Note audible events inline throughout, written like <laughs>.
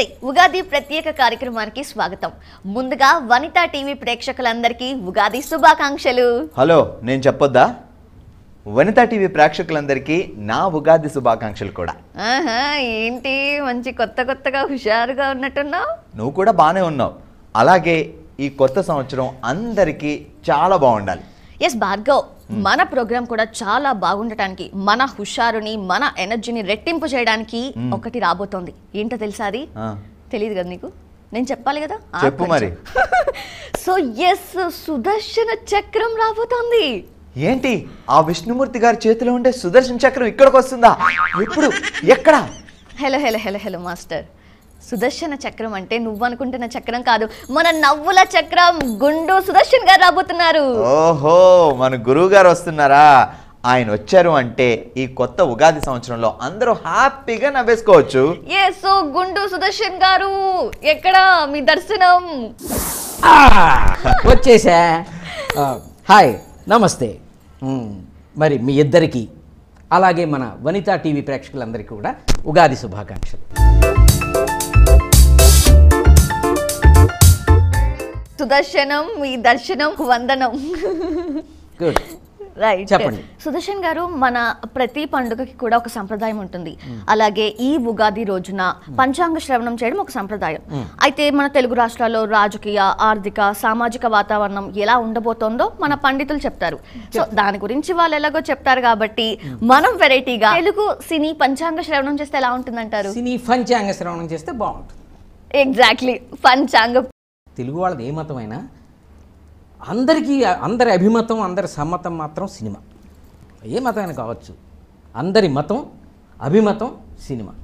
నమస్తే ఉగాది ప్రత్యేక కార్యక్రమానికి స్వాగతం ముందుగా వనిత టీవీ ప్రేక్షకులందరికీ ఉగాది శుభాకాంక్షలు హలో నేను చెప్పొద్దా వనిత టీవీ ప్రేక్షకులందరికీ నా ఉగాది శుభాకాంక్షలు కూడా ఏంటి మంచి కొత్త కొత్తగా హుషారుగా ఉన్నట్టున్నావు నువ్వు కూడా బాగానే ఉన్నావు అలాగే ఈ కొత్త సంవత్సరం అందరికీ చాలా బాగుండాలి ఎస్ భార్గవ్ మన ప్రోగ్రామ్ కూడా చాలా బాగుండటానికి మన హుషారుని మన ఎనర్జీని రెట్టింపు చేయడానికి ఒకటి రాబోతోంది ఏంటో తెలుసా అది తెలియదు కదా నీకు నేను చెప్పాలి కదా చెప్పు మరి సో ఎస్ <laughs> సుదర్శన చక్రం రాబోతోంది ఏంటి ఆ విష్ణుమూర్తి గారి చేతిలో ఉండే సుదర్శన చక్రం ఇక్కడికి వస్తుందా ఎప్పుడు ఎక్కడ hello hello hello hello master సుదర్శన చక్రం అంటే నువ్వు అనుకుంటున్న చక్రం కాదు మన నవ్వుల చక్రం గుండు సుదర్శన్ గారు రాబోతున్నారు ఓహో మన గురువు గారు వస్తున్నారా ఆయన వచ్చారు అంటే ఈ కొత్త ఉగాది సంవత్సరంలో అందరూ హ్యాపీగా నవ్వేసుకోవచ్చు సో గుండు సుదర్శన్ గారు ఎక్కడ మీ దర్శనం వచ్చేసా హాయ్ నమస్తే మరి మీ ఇద్దరికీ అలాగే మన వనితా టీవీ ప్రేక్షకులందరికీ కూడా ఉగాది శుభాకాంక్షలు సుదర్శనం మీ దర్శనం వందనం రైట్ చెప్పండి సుదర్శన్ గారు మన ప్రతి పండుగకి కూడా ఒక సంప్రదాయం ఉంటుంది hmm. అలాగే ఈ ఉగాది రోజున hmm. పంచాంగ శ్రవణం చేయడం ఒక సంప్రదాయం hmm. అయితే మన తెలుగు రాష్ట్రాల్లో రాజకీయ ఆర్థిక సామాజిక వాతావరణం ఎలా ఉండబోతోందో మన పండితులు చెప్తారు సో దాని గురించి వాళ్ళు ఎలాగో చెప్తారు కాబట్టి మనం వెరైటీగా తెలుగు సినీ పంచాంగ శ్రవణం చేస్తే ఎలా ఉంటుందంటారు అంటారు పంచాంగ శ్రవణం చేస్తే ఎగ్జాక్ట్లీ పంచాంగ తెలుగు వాళ్ళది ఏ మతమైనా అందరికీ అందరి అభిమతం అందరి సమ్మతం మాత్రం సినిమా ఏ మతమైనా కావచ్చు అందరి మతం అభిమతం సినిమా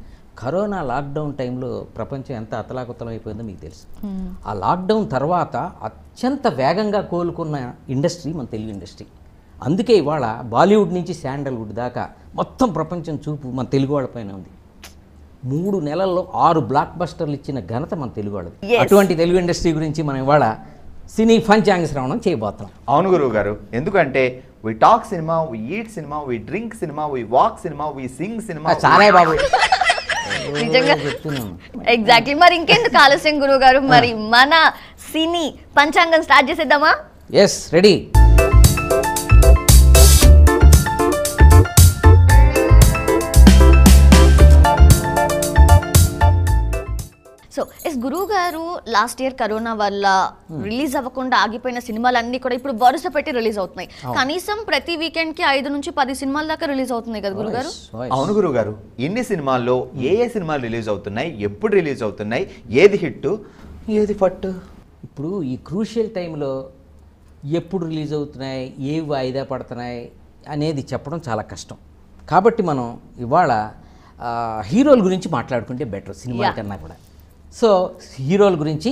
కరోనా లాక్డౌన్ టైంలో ప్రపంచం ఎంత అతలాకుతలం అయిపోయిందో మీకు తెలుసు ఆ లాక్డౌన్ తర్వాత అత్యంత వేగంగా కోలుకున్న ఇండస్ట్రీ మన తెలుగు ఇండస్ట్రీ అందుకే ఇవాళ బాలీవుడ్ నుంచి శాండల్వుడ్ దాకా మొత్తం ప్రపంచం చూపు మన తెలుగు వాళ్ళపైన ఉంది మూడు నెలల్లో ఆరు బ్లాక్ బస్టర్లు ఇచ్చిన ఘనత మన తెలుగు వాళ్ళది అటువంటి తెలుగు ఇండస్ట్రీ గురించి మనం ఇవాళ సినీ పంచాంగ శ్రవణం చేయబోతున్నాం అవును గురువు గారు ఎందుకంటే we talk cinema we eat cinema we drink cinema we walk cinema we sing cinema చాలా బాబు ఎగ్జాక్ట్లీ మరి ఇంకెందుకు ఆలస్యం గురువు గారు మరి మన సినీ పంచాంగం స్టార్ట్ చేసేద్దామా ఎస్ రెడీ సో ఎస్ గురువు గారు లాస్ట్ ఇయర్ కరోనా వల్ల రిలీజ్ hmm. అవ్వకుండా ఆగిపోయిన సినిమాలన్నీ కూడా ఇప్పుడు వరుస పెట్టి రిలీజ్ అవుతున్నాయి కనీసం ప్రతి వీకెండ్ కి ఐదు నుంచి పది సినిమాల దాకా రిలీజ్ అవుతున్నాయి కదా గురుగారు అవును గారు ఎన్ని సినిమాల్లో hmm. ఏ ఏ సినిమాలు రిలీజ్ అవుతున్నాయి ఎప్పుడు రిలీజ్ అవుతున్నాయి ఏది హిట్ ఏది ఫట్ ఇప్పుడు ఈ క్రూషియల్ టైంలో ఎప్పుడు రిలీజ్ అవుతున్నాయి ఏవి వాయిదా పడుతున్నాయి అనేది చెప్పడం చాలా కష్టం కాబట్టి మనం ఇవాళ హీరోల గురించి మాట్లాడుకుంటే బెటర్ సినిమా కన్నా కూడా సో హీరోల గురించి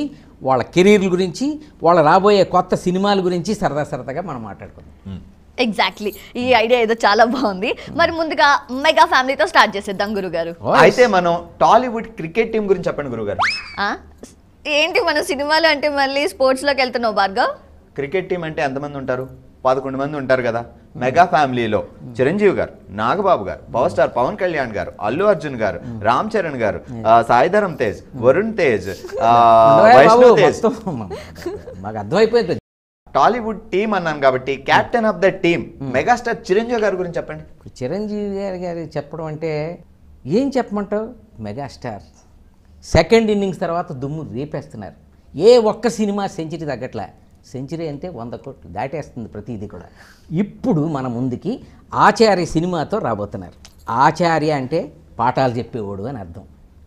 వాళ్ళ కెరీర్ల గురించి వాళ్ళ రాబోయే కొత్త సినిమాల గురించి సరదా సరదాగా మనం మాట్లాడుకుందాం ఎగ్జాక్ట్లీ ఈ ఐడియా ఏదో చాలా బాగుంది మరి ముందుగా మెగా ఫ్యామిలీతో స్టార్ట్ చేసేద్దాం గురుగారు అయితే మనం టాలీవుడ్ క్రికెట్ టీం గురించి చెప్పండి గురుగారు ఏంటి మన సినిమాలు అంటే మళ్ళీ స్పోర్ట్స్లోకి వెళ్తున్నావు భార్గవ్ క్రికెట్ టీం అంటే ఎంతమంది ఉంటారు పదకొండు మంది ఉంటారు కదా మెగా ఫ్యామిలీలో చిరంజీవి గారు నాగబాబు గారు పవర్ స్టార్ పవన్ కళ్యాణ్ గారు అల్లు అర్జున్ గారు రామ్ చరణ్ గారు hmm. సాయిధరం తేజ్ వరుణ్ తేజ్ వైష్ణవ్ తేజ్ అర్థమైపోయింది టాలీవుడ్ టీం అన్నాను కాబట్టి captain of the team hmm. Megastar Chiranjeevi గారి గురించి చెప్పండి చిరంజీవి గారి గారి చెప్పడం అంటే ఏం చెప్పమంటావు మెగాస్టార్ సెకండ్ ఇన్నింగ్స్ తర్వాత దుమ్ము రేపేస్తున్నారు ఏ ఒక్క సినిమా సెంచరీ తగ్గట్లే సెంచరీ అంటే వంద కోట్లు దాటేస్తుంది ప్రతిదీ కూడా ఇప్పుడు మన ముందుకి ఆచార్య సినిమాతో రాబోతున్నారు ఆచార్య అంటే పాఠాలు చెప్పేవాడు అని అర్థం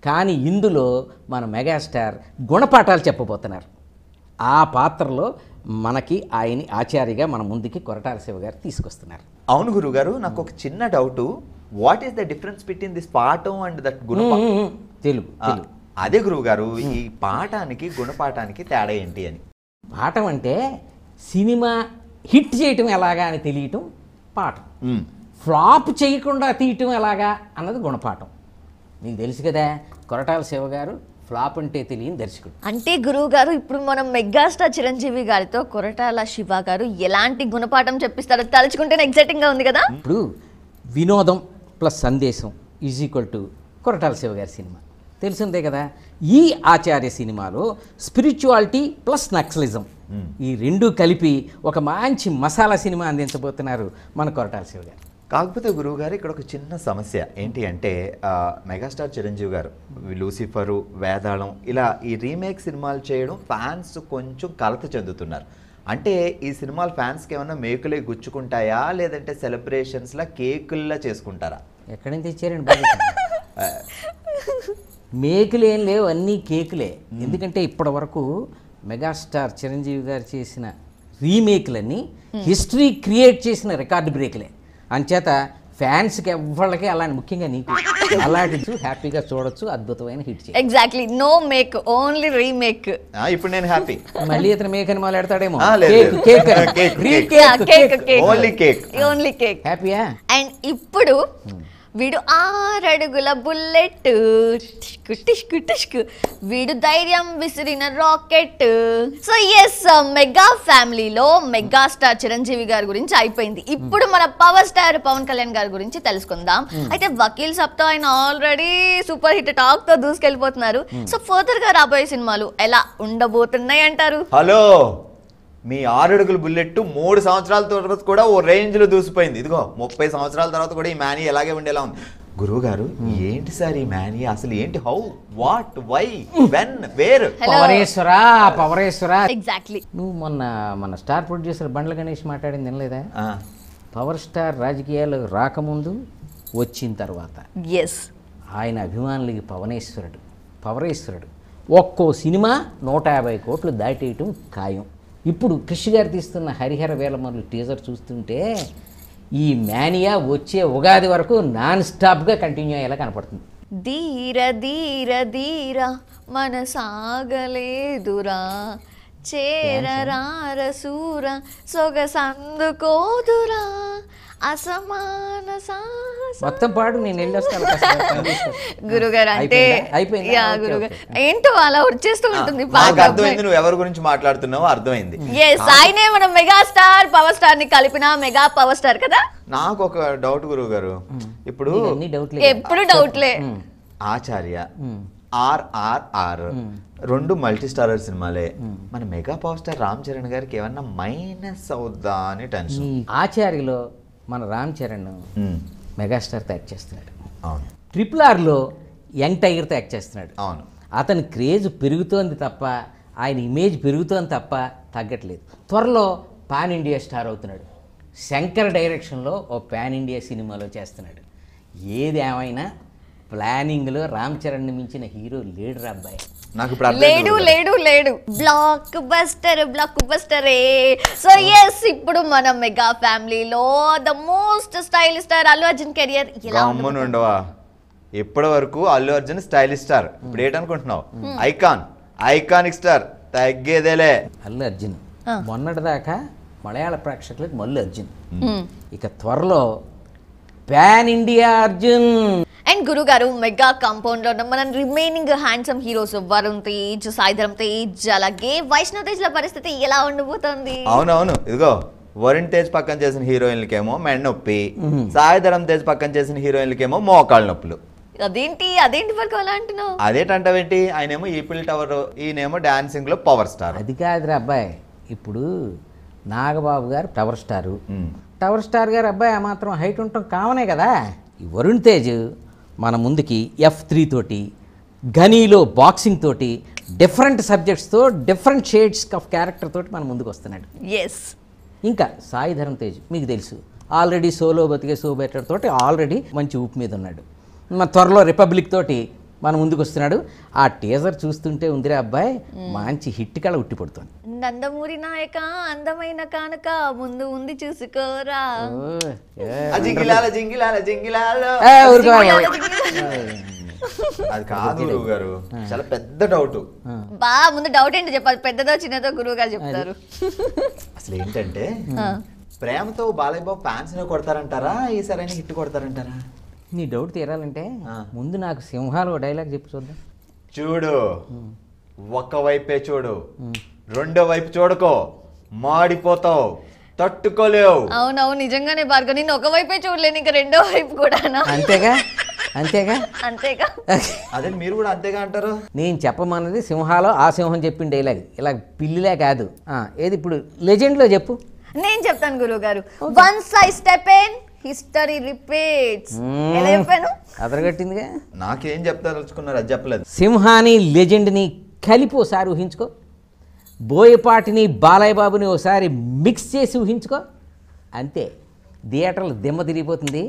కానీ ఇందులో మన మెగాస్టార్ గుణపాఠాలు చెప్పబోతున్నారు ఆ పాత్రలో మనకి ఆయన ఆచార్యగా మన ముందుకి కొరటాల శివ గారు తీసుకొస్తున్నారు అవును గురుగారు నాకు ఒక చిన్న doubt what is the difference between this పాఠం అండ్ దట్ గుణపాఠం తెలుగు అదే గురువు గారు ఈ పాఠానికి గుణపాఠానికి తేడా ఏంటి అని పాఠం అంటే సినిమా హిట్ చేయటం ఎలాగా అని తెలియటం పాఠం ఫ్లాప్ చేయకుండా తీయటం ఎలాగా అన్నది గుణపాఠం నీకు తెలుసు కదా కొరటాల శివ గారు ఫ్లాప్ అంటే తెలియని దర్శకుడు అంటే గురువు గారు ఇప్పుడు మనం మెగాస్టార్ చిరంజీవి గారితో కొరటాల శివ గారు ఎలాంటి గుణపాఠం చెప్పిస్తారో తలుచుకుంటేనే ఎగ్జైటింగ్గా ఉంది కదా ఇప్పుడు వినోదం ప్లస్ సందేశం is equal to Koratala Siva గారి సినిమా తెలిసిందే కదా ఈ ఆచార్య సినిమాలో స్పిరిచువాలిటీ ప్లస్ నక్సలిజం hmm. ఈ రెండు కలిపి ఒక మంచి మసాలా సినిమా అందించబోతున్నారు మన కొరటాల శివ గారు కాకపోతే గురువు గారు ఇక్కడ ఒక చిన్న సమస్య ఏంటి అంటే మెగాస్టార్ చిరంజీవి గారు లూసిఫరు వేదాళం ఇలా ఈ రీమేక్ సినిమాలు చేయడం ఫ్యాన్స్ కొంచెం కలత చెందుతున్నారు అంటే ఈ సినిమాలు ఫ్యాన్స్కి ఏమైనా మేకులే గుచ్చుకుంటాయా లేదంటే సెలబ్రేషన్స్లా కేకుల్లా చేసుకుంటారా ఎక్కడి నుంచి ఇచ్చారండి <laughs> మేకులు ఏం లేవు అన్నీ కేకులే ఎందుకంటే ఇప్పటి వరకు మెగాస్టార్ చిరంజీవి గారు చేసిన రీమేక్లన్నీ హిస్టరీ క్రియేట్ చేసిన రికార్డు బ్రేక్లే అంచేత ఫ్యాన్స్కి ఎవ్వళ్ళకి అలాంటి ముఖ్యంగా నీకు అలాంటి హ్యాపీగా చూడొచ్చు అద్భుతమైన hit exactly no make only remake ఇప్పుడు నేను హ్యాపీ మళ్ళీ ఇతను మేక్ అని మాట్లాడతాడేమో cake cake cake only cake only cake హ్యాపీయా అండ్ ఇప్పుడు hmm. వీడు ఆరడుగుల బుల్లెట్ టిష్కు టిష్కు వీడు ధైర్యం విసిరిన రాకెట్ సో ఎస్ మెగా ఫ్యామిలీలో మెగా స్టార్ చిరంజీవి గారి గురించి అయిపోయింది hmm. ఇప్పుడు మన పవర్ స్టార్ పవన్ కళ్యాణ్ గారి గురించి తెలుసుకుందాం hmm. అయితే వకీల్ సప్తా ఆయన ఆల్రెడీ సూపర్ హిట్ టాక్ తో దూసుకెళ్లిపోతున్నారు hmm. సో ఫర్దర్ గా రాబోయే సినిమాలు ఎలా ఉండబోతున్నాయి అంటారు హలో మీ ఆరడుగుల బుల్లెట్ మూడు సంవత్సరాల తర్వాత కూడా ఓ రేంజ్లో దూసిపోయింది ఇదిగో ముప్పై సంవత్సరాల తర్వాత కూడా ఈ మ్యానీ ఎలాగే ఉండేలా ఉంది గురువుగారు ఏంటి సార్ ఈ మ్యానీ అసలు ఏంటి how what why when where పవరేశ్వరా పవరేశ్వరా ఎగ్జాక్ట్లీ నువ్వు మొన్న మన స్టార్ ప్రొడ్యూసర్ బండ్ల గణేష్ మాట్లాడింది వినలేదా పవర్ స్టార్ రాజకీయాలు రాకముందు వచ్చిన తర్వాత ఎస్ ఆయన అభిమానులకి పవనేశ్వరుడు పవరేశ్వరుడు ఒక్కో సినిమా నూట యాభై కోట్లు దాటేయటం ఖాయం ఇప్పుడు క్రిష్ గారు తీస్తున్న హరిహర వేలమల్లు టీజర్ చూస్తుంటే ఈ మేనియా వచ్చే ఉగాది వరకు నాన్ స్టాప్గా కంటిన్యూ అయ్యేలా కనపడుతుంది ధీర ధీర ధీర మన సాగలేదురా సొగసందుకోదురా అసమాన సాహసం మొత్తం పాడు నేను వెళ్ళి వస్తాను <laughs> గురుగారు అంటే అయిపోయింది గురుగారు ఏంటో అలా వచ్చేస్తూ ఉంటుంది అర్థమైంది నువ్వు ఎవరి గురించి మాట్లాడుతున్నావో అర్థమైంది ఎస్ ఆయనే మనం మెగా స్టార్ పవర్ స్టార్ ని కలిపిన మెగా పవర్ స్టార్ కదా నాకు ఒక డౌట్ గురువు గారు hmm. ఇప్పుడు ఎప్పుడు డౌట్లే hmm. ఆచార్య hmm. ఆర్ఆర్ఆర్ రెండు మల్టీ స్టారర్ సినిమాలే మన mega power star Ram Charan గారికి ఏమన్నా మైనస్ అవుద్దా అని టెన్షన్ ఆచార్యలో మన రామ్ చరణ్ మెగాస్టార్తో యాక్ట్ చేస్తున్నాడు అవును ట్రిపుల్ ఆర్లో యంగ్ టైగర్తో యాక్ట్ చేస్తున్నాడు అవును అతని క్రేజ్ పెరుగుతోంది తప్ప ఆయన ఇమేజ్ పెరుగుతోంది తప్ప తగ్గట్లేదు త్వరలో పాన్ ఇండియా స్టార్ అవుతున్నాడు శంకర్ డైరెక్షన్లో ఓ పాన్ ఇండియా సినిమాలో చేస్తున్నాడు ఏది ఏమైనా ప్లానింగ్లో రామ్ చరణ్ మించిన హీరో లీడర్ అబ్బాయి నాకు లేడు లేడు లేడు blockbuster blockbuster so yes ఇప్పుడు మనం మెగా ఫ్యామిలీలో the most style star Allu Arjun career గమ్మున ఉండవా ఇప్పటి వరకు అల్లు అర్జున్ స్టైల్ స్టార్ ఇప్పుడు ఏటనుకుంటున్నావు ఐకాన్ hmm. ఐకానిక్ స్టార్ తగ్గేదేలే అల్లు అర్జున్ మొన్నటిదాకా మలయాళ ప్రేక్షకులకు మల్లు అర్జున్ hmm. ఇక త్వరలో ప్యాన్ ఇండియా అర్జున్ అండ్ గురుగారు మెగా కాంపౌండ్ లో మన remaining handsome heroes Varun Tej Saidharam Tej అలాగే వైష్ణవ్ తేజ్ల పరిస్థితి ఎలా ఉండబోతోంది అవునవును ఇదిగో వరుణ్ తేజ్ పక్కన చేసిన హీరోయిన్లకేమో మెడ నొప్పి సాయిధరం తేజ్ పక్కన చేసిన హీరోయిన్లకేమో మోకాళ్ళ నొప్పులు అదేంటి అదేంటి వరకు అలా అంటున్నావు అదేంటంటావేంటి ఆయన ఏమో ఈపిల్ టవర్ ఈయనేమో డాన్సింగ్ లో పవర్ స్టార్ అది కాదురా అబ్బాయి ఇప్పుడు నాగబాబు గారు టవర్ స్టారు టవర్ స్టార్ గారు అబ్బాయి ఆ మాత్రం హైట్ ఉండటం కామనే కదా ఈ వరుణ్ తేజ్ మన ముందుకి ఎఫ్ త్రీ తోటి గనీలో బాక్సింగ్ తోటి డిఫరెంట్ సబ్జెక్ట్స్తో డిఫరెంట్ షేడ్స్ ఆఫ్ క్యారెక్టర్ తోటి మన ముందుకు వస్తున్నాడు ఎస్ ఇంకా సాయి ధరం తేజ్ మీకు తెలుసు ఆల్రెడీ సోలో బతికే సో బెటర్ తోటి ఆల్రెడీ మంచి ఊపు మీద ఉన్నాడు మన త్వరలో రిపబ్లిక్ తోటి మన ముందుకు వస్తున్నాడు ఆ టీజర్ చూస్తుంటే ఉందిరా అబ్బాయి మంచి హిట్ కళ ఉట్టి పడుతుంది నందమూరి నాయక అందమైన కానుక ముందు ఉంది చూసుకోరా అది కాదు గురువు గారు చాలా పెద్ద డౌట్ బా ముందు డౌట్ ఏంటి చెప్పాలి పెద్దదో చిన్నదో గురువు గారు చెప్తారు అసలు ఏంటంటే ప్రేమతో బాలయ్య బాబు ఫ్యాన్స్ కొడతారంటారా ఈసారి హిట్ కొడతారంటారా నీ డౌట్ తీరాలంటే ముందు నాకు సింహాలు డైలాగ్ చెప్పి చూద్దాం చూడు వైపే చూడు రెండో వైపు చూడకో మాడిపోతావు తట్టుకోలేవు అవునవు నిజంగానే భార్గవ నేను ఒక వైపే చూడలేను ఇంకా రెండో వైపు కూడా అంతేగా అంతేగా అంతేగా అదే మీరు కూడా అంతేగా అంటారు నేను చెప్పమన్నది సింహాలో ఆ సింహం చెప్పిన డైలాగ్ ఇలా పిల్లిలే కాదు ఏది ఇప్పుడు లెజెండ్లో చెప్పు నేను చెప్తాను గురువు గారు once I step in history repeats ఎలా చెప్పాను అదరగట్టిందిగా నాకేం చెప్తారలుచుకున్నారు అది చెప్పలేదు సింహాని లెజెండ్ని కలిపి ఒకసారి ఊహించుకో బోయపాటిని బాలయ్య బాబుని ఒకసారి మిక్స్ చేసి ఊహించుకో అంతే థియేటర్లు దిమ్మ తిరిగిపోతుంది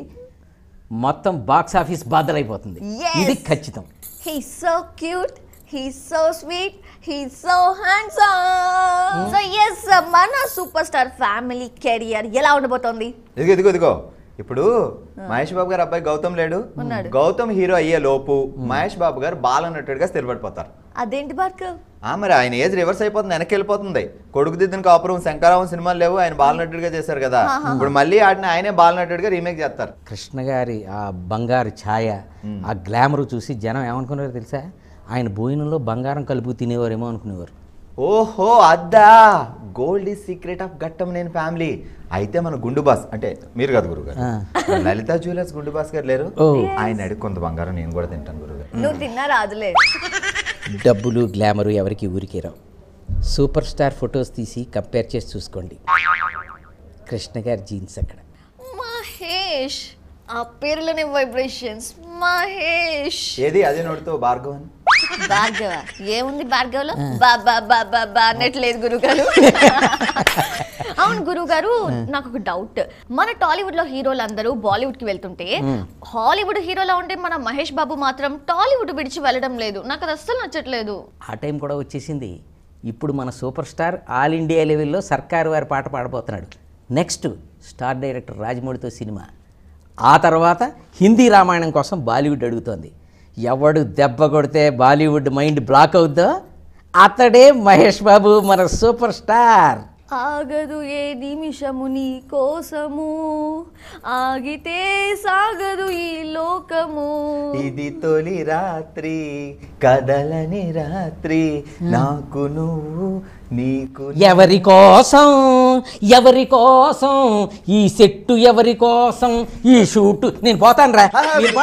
మొత్తం బాక్స్ ఆఫీస్ బాధలైపోతుంది ఇది ఖచ్చితం he so cute he so sweet he so handsome so yes మన సూపర్ స్టార్ ఫ్యామిలీ కెరియర్ ఎలా ఉండబోతోంది ఇదిగో ఇదిగో ఇదిగో ఇప్పుడు మహేష్ బాబు గారు అబ్బాయి గౌతమ్ లేడు గౌతమ్ హీరో అయ్యే లోపు మహేష్ బాబు గారు నటుడిగా స్థిరపడిపోతారు అదేంటి మరి ఆయన ఏజ్ రివర్స్ అయిపోతుంది వెనక్కి వెళ్ళిపోతుంది కొడుకు దిద్దిన కాపురం శంకరావం సినిమాలు లేవు ఆయన నటుడిగా చేశారు కదా ఇప్పుడు మళ్ళీ ఆడిని ఆయనే నటుడిగా రీమేక్ చేస్తారు కృష్ణ గారి ఆ బంగారు ఛాయ ఆ గ్లామర్ చూసి జనం ఏమనుకునేవారు తెలుసా ఆయన భోజనంలో బంగారం కలుపు తినేవారేమో అనుకునేవారు ఓహో అద్దా గోల్డ్ ఈజ్ సీక్రెట్ ఆఫ్ ఘట్టం నేను ఫ్యామిలీ అయితే మన గుండుబాస్ అంటే మీరు కాదు గురుగారు లలిత జ్యువెలర్స్ గుండుబాస్ గారు లేరు ఆయన అడిగి కొంత బంగారం నేను కూడా తింటాను గురుగారు నువ్వు తిన్నా రాదులే డబ్బులు గ్లామరు ఎవరికి ఊరికే రావు సూపర్ స్టార్ ఫొటోస్ తీసి కంపేర్ చేసి చూసుకోండి కృష్ణ గారి జీన్స్ అక్కడ మహేష్ ఆ పేర్లోనే వైబ్రేషన్స్ మహేష్ ఏది అదే నోడుతో భార్గవన్ భార్గవ ఏముంది భార్గవలో బా బా బా బా బా అనట్లేదు గురుగారు అవును నాకు ఒక డౌట్ మన టాలీవుడ్ లో హీరోలు అందరూ బాలీవుడ్ కి వెళ్తుంటే హాలీవుడ్ హీరోలా ఉంటే మన మహేష్ బాబు మాత్రం టాలీవుడ్ విడిచి వెళ్ళడం లేదు నాకు అది అస్సలు నచ్చట్లేదు ఆ టైం కూడా వచ్చేసింది ఇప్పుడు మన సూపర్ స్టార్ ఆల్ ఇండియా లెవెల్లో సర్కార్ వారి పాట పాడబోతున్నాడు నెక్స్ట్ స్టార్ డైరెక్టర్ రాజమౌళితో సినిమా ఆ తర్వాత హిందీ రామాయణం కోసం బాలీవుడ్ అడుగుతోంది ఎవడు దెబ్బ కొడితే బాలీవుడ్ మైండ్ బ్లాక్ అవుద్దో అతడే మహేష్ బాబు మన సూపర్ స్టార్ ఆగదు ఏ నిమిషము నీ కోసము ఆగితే సాగదు ఈ లోకము ఇది తొలి రాత్రి కదలని రాత్రి నాకు నువ్వు నీకు ఎవరి కోసం ఎవరి కోసం ఈ సెట్టు ఎవరి కోసం ఈ షూట్ నేను పోతాను రా మీరు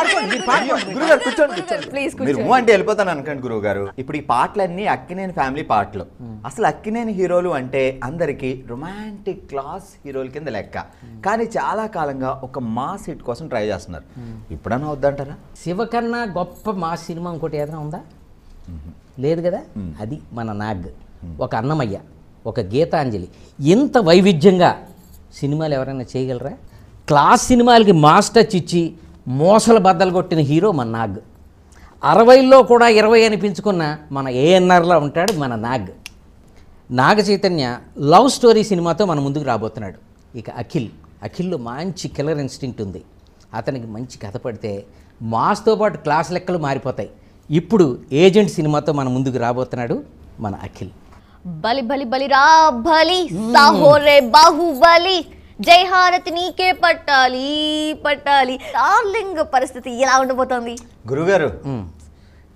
మీరు ప్లీజ్ అంటే వెళ్ళిపోతాను అనుకోండి గురువు గారు ఇప్పుడు ఈ పాటలన్నీ అక్కినేని ఫ్యామిలీ పాటలు hmm. అసలు అక్కినేని హీరోలు అంటే అందరికి రొమాంటిక్ క్లాస్ హీరోల కింద లెక్క hmm. కానీ చాలా కాలంగా ఒక మాస్ హిట్ కోసం ట్రై చేస్తున్నారు hmm. ఇప్పుడన్నా వద్దంటారా కన్నా గొప్ప మా సినిమా ఇంకోటి ఏదైనా ఉందా లేదు కదా అది మన నాగ్ ఒక అన్నమయ్య ఒక గీతాంజలి ఇంత వైవిధ్యంగా సినిమాలు ఎవరైనా చేయగలరా క్లాస్ సినిమాలకి మాస్టర్ ఇచ్చి మోసల బద్దలు కొట్టిన హీరో మన నాగ్ అరవైలో కూడా ఇరవై అనిపించుకున్న మన ఏఎన్ఆర్లో ఉంటాడు మన నాగ్ నాగ చైతన్య లవ్ స్టోరీ సినిమాతో మన ముందుకు రాబోతున్నాడు ఇక అఖిల్ అఖిల్లో మంచి కిల్లర్ ఇన్స్టింక్ట్ ఉంది అతనికి మంచి కథ పడితే మాస్తో పాటు క్లాస్ లెక్కలు మారిపోతాయి ఇప్పుడు ఏజెంట్ సినిమాతో మన ముందుకు రాబోతున్నాడు మన అఖిల్ బలి బలి బలి రా బలి సాహోరే బాహుబలి జై హారతి నీకే పట్టాలి పట్టాలి డార్లింగ్ పరిస్థితి ఎలా ఉండబోతోంది గురుగారు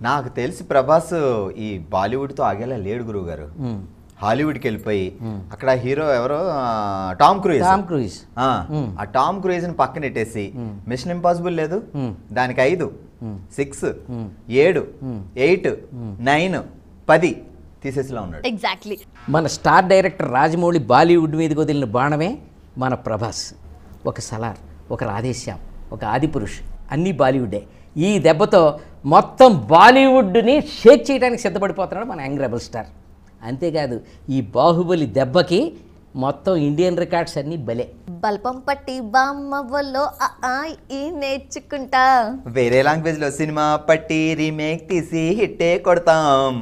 నాకు తెలిసి ప్రభాస్ ఈ బాలీవుడ్తో ఆగేలా లేడు గురుగారు హాలీవుడ్కి వెళ్ళిపోయి అక్కడ హీరో ఎవరో టామ్ క్రూజ్ టామ్ క్రూజ్ ఆ టామ్ క్రూజ్ని పక్కన పెట్టేసి మిషన్ ఇంపాసిబుల్ లేదు దానికి ఐదు సిక్స్ ఏడు ఎయిట్ నైన్ పది తీసేసిలా ఉన్నాడు ఎగ్జాక్ట్లీ మన స్టార్ డైరెక్టర్ రాజమౌళి బాలీవుడ్ మీదకి వదిలిన బాణమే మన ప్రభాస్ ఒక సలార్ ఒక రాధేశ్యామ్ ఒక ఆదిపురుష్ అన్నీ బాలీవుడే ఈ దెబ్బతో మొత్తం బాలీవుడ్ని షేక్ చేయడానికి సిద్ధపడిపోతున్నాడు మన యంగ్ రెబల్ స్టార్ అంతేకాదు ఈ బాహుబలి దెబ్బకి మొత్తం ఇండియన్ రికార్డ్స్ అన్ని బలే బల్పం పట్టి ఈ నేర్చుకుంటా వేరే లాంగ్వేజ్లో సినిమా పట్టి రీమేక్ తీసి హిట్టే కొడతాం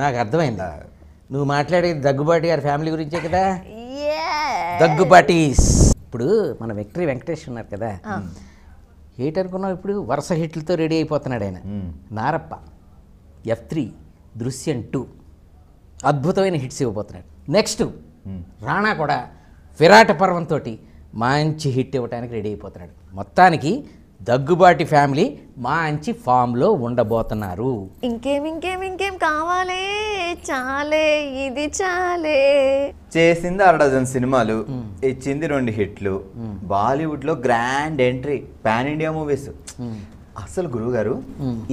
నాకు అర్థమైంది నువ్వు మాట్లాడేది దగ్గుబాటి గారి ఫ్యామిలీ గురించే కదా దగ్గుబాటీస్ ఇప్పుడు మన విక్టరీ వెంకటేష్ ఉన్నారు కదా ఏట్ అనుకున్నావు ఇప్పుడు వరుస హిట్లతో రెడీ అయిపోతున్నాడు ఆయన Narappa F three Drishyam two అద్భుతమైన హిట్స్ ఇవ్వబోతున్నాడు నెక్స్ట్ రాణా కూడా విరాట పర్వంతో మంచి హిట్ ఇవ్వడానికి రెడీ అయిపోతున్నాడు మొత్తానికి దగ్గుబాటి ఫ్యామిలీ మంచి ఫామ్లో ఉండబోతున్నారు ఇంకేం ఇంకేం ఇంకేం కావాలే చాలే ఇది చాలే చేసింది అరడజన్ సినిమాలు ఇచ్చింది రెండు హిట్లు బాలీవుడ్ లో grand entry pan India movies అసలు గారు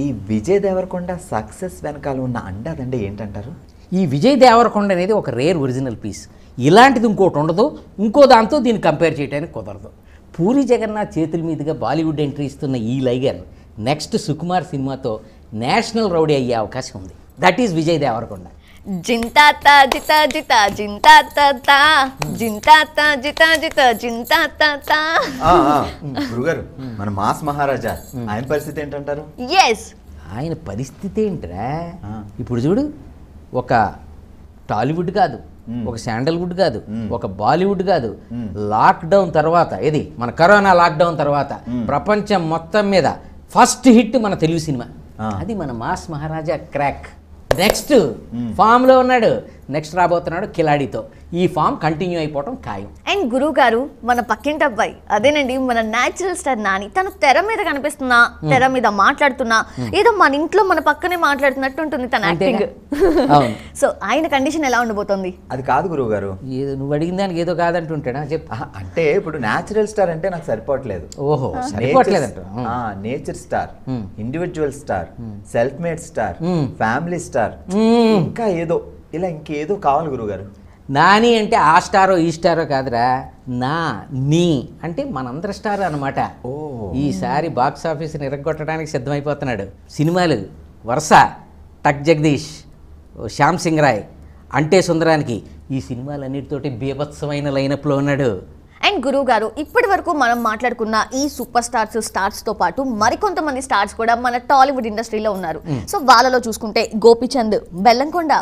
ఈ విజయ్ దేవరకొండ సక్సెస్ వెనకాల ఉన్న అండదండి ఏంటంటారు ఈ విజయ్ దేవరకొండ అనేది ఒక రేర్ ఒరిజినల్ పీస్ ఇలాంటిది ఇంకోటి ఉండదు ఇంకో దాంతో దీన్ని కంపేర్ చేయడానికి కుదరదు పూరి జగన్నాథ్ చేతుల మీదుగా బాలీవుడ్ ఎంట్రీ ఇస్తున్న ఈ లైగర్ నెక్స్ట్ సుకుమార్ సినిమాతో నేషనల్ రౌడీ అయ్యే అవకాశం ఉంది దట్ ఈజ్ విజయ్ దేవరకొండ జింతాత జిత జిత జింతాత జింతాత జిత జిత జింతాత గురుగారు మన మాస్ మహారాజా ఆయన పరిస్థితి ఏంటంటారు ఎస్ ఆయన పరిస్థితి ఏంట్రా ఇప్పుడు చూడు ఒక టాలీవుడ్ కాదు ఒక శాండల్వుడ్ కాదు ఒక బాలీవుడ్ కాదు లాక్డౌన్ తర్వాత ఇది మన కరోనా లాక్డౌన్ తర్వాత ప్రపంచం మొత్తం మీద ఫస్ట్ హిట్ మన తెలుగు సినిమా అది మన mass Maharaja crack next form లో ఉన్నాడు నెక్స్ట్ రాబోతున్నాడు కిలాడితో ఈ ఫామ్ కంటిన్యూ అయిపోవటం ఖాయం అండ్ గురువు గారు మన పక్కింటి అబ్బాయి అదేనండి మన న్యాచురల్ స్టార్ నాని తను తెర మీద కనిపిస్తున్నా తెర మీద మాట్లాడుతున్నా ఏదో మన ఇంట్లో మన పక్కనే మాట్లాడుతున్నట్టు ఉంటుంది తన యాక్టింగ్ <laughs> సో ఆయన కండిషన్ ఎలా ఉండబోతుంది అది కాదు గురువు గారు ఏదో నువ్వు అడిగిన దానికి ఏదో కాదంటుంటాడా చెప్ అంటే ఇప్పుడు న్యాచురల్ స్టార్ అంటే నాకు సరిపోవట్లేదు ఓహో సరిపోవట్లేదు nature star individual star self made star family star ఇంకా ఏదో ఇలా ఇంకేదో కావాలి గురుగారు నాని అంటే ఆ స్టారో ఈ స్టారో కాదురా నా నీ అంటే మనందరి స్టార్ అనమాట ఈసారి బాక్స్ ఆఫీస్ని ఇరగొట్టడానికి సిద్ధమైపోతున్నాడు సినిమాలు వరుస టక్ జగదీష్ శ్యామ్ సింగ్ రాయ్ అంటే సుందరానికి ఈ సినిమాలన్నిటితోటి బీభత్సమైన లైనప్లో ఉన్నాడు అండ్ గురువు గారు ఇప్పటి వరకు మనం మాట్లాడుకున్న ఈ సూపర్ స్టార్స్ స్టార్స్ తో పాటు మరికొంతమంది స్టార్స్ కూడా మన టాలీవుడ్ ఇండస్ట్రీలో ఉన్నారు సో వాళ్ళలో చూసుకుంటే గోపిచంద్ బెల్లంకొండ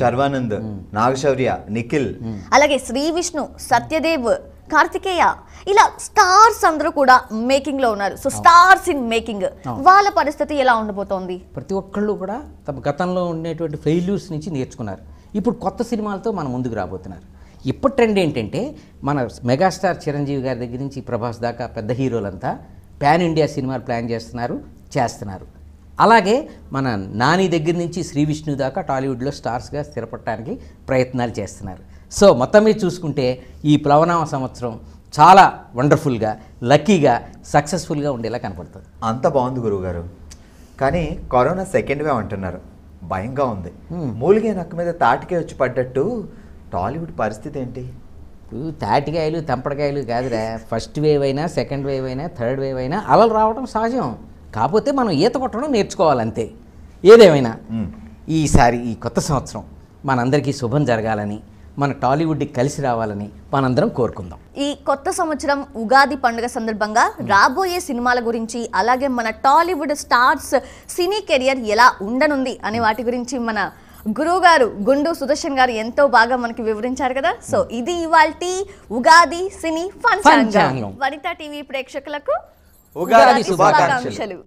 శర్వానంద్ నాగశౌర్య నిఖిల్ అలాగే శ్రీ విష్ణు సత్యదేవ్ కార్తికేయ ఇలా స్టార్స్ అందరూ కూడా మేకింగ్ లో ఉన్నారు సో స్టార్స్ ఇన్ మేకింగ్ వాళ్ళ పరిస్థితి ఎలా ఉండబోతోంది ప్రతి ఒక్కళ్ళు కూడా తమ గతంలో ఉండేటువంటి ఫెయిల్యూర్స్ నుంచి నేర్చుకున్నారు ఇప్పుడు కొత్త సినిమాలతో మనం ముందుకు రాబోతున్నారు ఇప్పుడు ట్రెండ్ ఏంటంటే మన మెగాస్టార్ చిరంజీవి గారి దగ్గర నుంచి ప్రభాస్ దాకా పెద్ద హీరోలంతా పాన్ ఇండియా సినిమాలు ప్లాన్ చేస్తున్నారు చేస్తున్నారు అలాగే మన నాని దగ్గర నుంచి శ్రీ విష్ణు దాకా టాలీవుడ్లో స్టార్స్గా స్థిరపడటానికి ప్రయత్నాలు చేస్తున్నారు సో మొత్తం మీద చూసుకుంటే ఈ ప్లవనామ సంవత్సరం చాలా వండర్ఫుల్గా లక్కీగా సక్సెస్ఫుల్గా ఉండేలా కనపడుతుంది అంత బాగుంది గురువుగారు కానీ కరోనా సెకండ్ వేవ్ అంటున్నారు భయంగా ఉంది మూలిగే నక్క మీద తాటికే వచ్చి పడ్డట్టు టాలీవుడ్ పరిస్థితి ఏంటి తాటికాయలు తంపడకాయలు కాదురా ఫస్ట్ వేవ్ అయినా సెకండ్ వేవ్ అయినా థర్డ్ వేవ్ అయినా అలలు రావడం సహజం కాకపోతే మనం ఈత కొట్టడం నేర్చుకోవాలంతే ఏదేమైనా ఈసారి ఈ కొత్త సంవత్సరం మనందరికీ శుభం జరగాలని మన టాలీవుడ్కి కలిసి రావాలని మనందరం కోరుకుందాం ఈ కొత్త సంవత్సరం ఉగాది పండుగ సందర్భంగా రాబోయే సినిమాల గురించి అలాగే మన టాలీవుడ్ స్టార్స్ సినీ కెరియర్ ఎలా ఉండనుంది అనే వాటి గురించి మన గురువు గారు గుండు సుదర్శన్ గారు ఎంతో బాగా మనకి వివరించారు కదా సో ఇది ఇవాళ Ugadi cine fun Vanitha TV ప్రేక్షకులకు ఉగాది శుభాకాంక్షలు